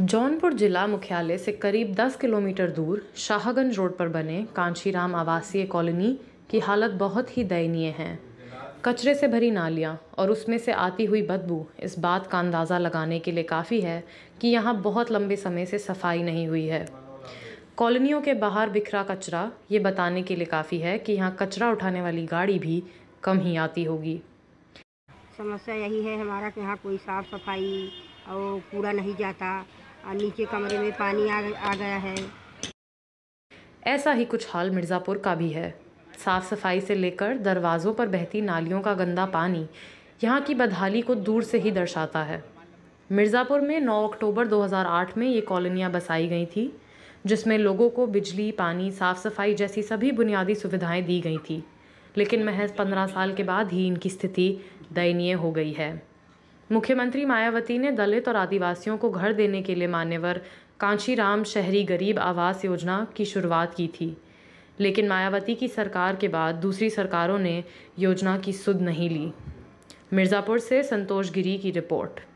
जौनपुर जिला मुख्यालय से करीब 10 किलोमीटर दूर शाहगंज रोड पर बने कांशीराम आवासीय कॉलोनी की हालत बहुत ही दयनीय है कचरे से भरी नालियाँ और उसमें से आती हुई बदबू इस बात का अंदाज़ा लगाने के लिए काफ़ी है कि यहाँ बहुत लंबे समय से सफाई नहीं हुई है कॉलोनियों के बाहर बिखरा कचरा ये बताने के लिए काफ़ी है कि यहाँ कचरा उठाने वाली गाड़ी भी कम ही आती होगी समस्या यही है हमारा कि यहाँ कोई साफ़ सफाई और कूड़ा नहीं जाता और नीचे कमरे में पानी आ, आ गया है ऐसा ही कुछ हाल मिर्ज़ापुर का भी है साफ़ सफाई से लेकर दरवाज़ों पर बहती नालियों का गंदा पानी यहाँ की बदहाली को दूर से ही दर्शाता है मिर्ज़ापुर में 9 अक्टूबर 2008 में ये कॉलोनियाँ बसाई गई थी जिसमें लोगों को बिजली पानी साफ़ सफाई जैसी सभी बुनियादी सुविधाएं दी गई थी लेकिन महज पंद्रह साल के बाद ही इनकी स्थिति दयनीय हो गई है मुख्यमंत्री मायावती ने दलित और आदिवासियों को घर देने के लिए मान्यवर राम शहरी गरीब आवास योजना की शुरुआत की थी लेकिन मायावती की सरकार के बाद दूसरी सरकारों ने योजना की सुध नहीं ली मिर्ज़ापुर से संतोष गिरी की रिपोर्ट